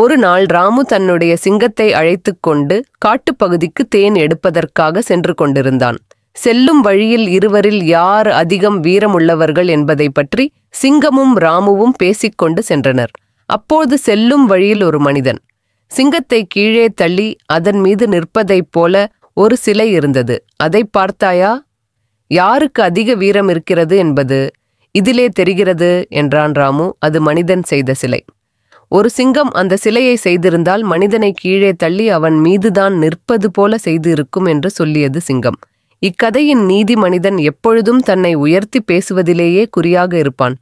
ஒரு நாள் ராமு தன்னுடைய சிங்கத்தை அழைத்து கொண்டு காட்டுப்பகுதிக்கு தேன் எடுப்பதற்காக சென்று கொண்டிருந்தான் செல்லும் வழியில் இருவரில் யார் அதிகம் வீரமுள்ளவர்கள் என்பதை பற்றி சிங்கமும் ராமுவும் பேசிக்கொண்டு சென்றனர் அப்போது செல்லும் வழியில் ஒரு மனிதன் சிங்கத்தை கீழே தள்ளி அதன் மீது நிற்பதைப் போல ஒரு சிலை இருந்தது அதை பார்த்தாயா யாருக்கு அதிக வீரம் இருக்கிறது என்பது இதிலே தெரிகிறது என்றான் ராமு அது மனிதன் செய்த சிலை ஒரு சிங்கம் அந்த சிலையை செய்திருந்தால் மனிதனை கீழே தள்ளி அவன் மீதுதான் நிற்பது போல செய்திருக்கும் என்று சொல்லியது சிங்கம் இக்கதையின் நீதி மனிதன் எப்பொழுதும் தன்னை உயர்த்தி பேசுவதிலேயே குறியாக இருப்பான்